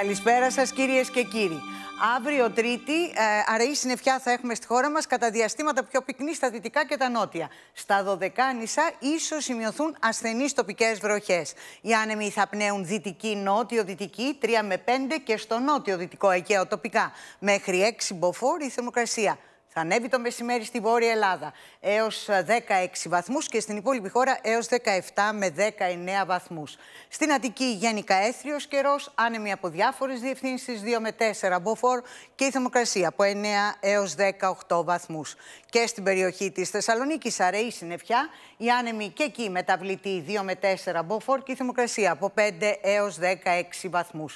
Καλησπέρα σας κυρίες και κύριοι. Αύριο Τρίτη, ε, αραιή συννεφιά θα έχουμε στη χώρα μας κατά διαστήματα πιο πυκνή στα δυτικά και τα νότια. Στα δωδεκάνησα ίσως σημειωθούν ασθενείς τοπικές βροχές. Οι άνεμοι θα πνέουν δυτική-νότιο-δυτική, 3 με 5 και στο νότιο-δυτικό Αιγαίο τοπικά. Μέχρι 6 μποφόρ η θερμοκρασία. Θα ανέβει το μεσημέρι στη Βόρεια Ελλάδα έως 16 ε, βαθμούς και στην υπόλοιπη χώρα έως 17 με 19 βαθμούς. Στην Αττική γενικά έθριος καιρός, άνεμοι από διάφορες διευθύνσεις 2 με 4 μποφόρ και η θερμοκρασία από 9 έως 18 βαθμούς. Και στην περιοχή της Θεσσαλονίκης, αραιή συννεφιά, η άνεμοι και εκεί μεταβλητή 2 με 4 μποφόρ και η θερμοκρασία από 5 έως 16 βαθμού.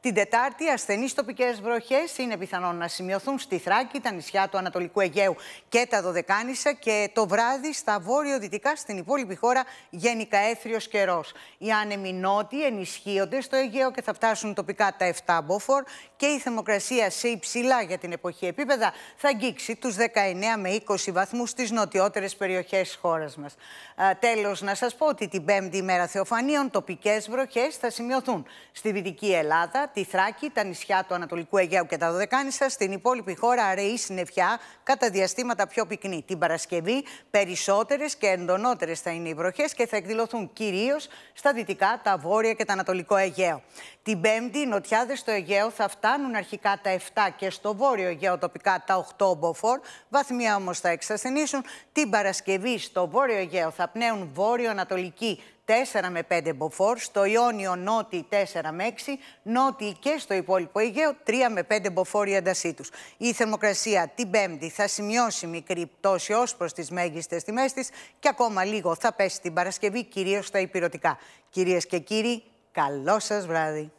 Την Τετάρτη, ασθενείς τοπικές βροχές είναι πιθανόν να σημειωθούν στη Θράκη, τα νησιά του Ανατολικού. Ανατολικού Αιγαίου και τα Δωδεκάνησα και το βράδυ στα βόρειο-δυτικά στην υπόλοιπη χώρα γενικά έθριος καιρός. Οι άνεμοι νότιοι ενισχύονται στο Αιγαίο και θα φτάσουν τοπικά τα 7 μποφόρ και η θερμοκρασία σε υψηλά για την εποχή επίπεδα θα αγγίξει τους 19 με 20 βαθμούς στις νοτιότερες περιοχές της χώρας μας. Τέλος, να σας πω ότι την Πέμπτη ημέρα Θεοφανίων τοπικές βροχές θα σημειωθούν στη Δυτική Ελλάδα, τη Θράκη, τα νησιά του Ανατολικού Αιγαίου και τα Δωδεκάνησα, στην υπόλοιπη χώρα αραιή συννεφιά κατά διαστήματα πιο πυκνή. Την Παρασκευή περισσότερες και εντονότερες θα είναι οι βροχές και θα εκδηλωθούν κυρίως στα δυτικά, τα βόρεια και τα ανατολικό Αιγαίο. Την Πέμπτη, οι νοτιάδες στο Αιγαίο θα φτάνουν αρχικά τα 7 και στο βόρειο Αιγαίο τοπικά τα 8 μποφόρ. Βαθμία όμως θα εξασθενήσουν. Την Παρασκευή στο βόρειο Αιγαίο θα πνέουν βόρειο-ανατολική 4 με 5 μποφόρ, στο Ιόνιο νότι 4 με 6, νότι και στο υπόλοιπο Αιγαίο 3 με 5 μποφόρ η έντασή τους. Η θερμοκρασία την Πέμπτη θα σημειώσει μικρή πτώση ως προς τις μέγιστες τιμές της και ακόμα λίγο θα πέσει την Παρασκευή, κυρίως στα υπηρετικά. Κυρίες και κύριοι, καλό σας βράδυ.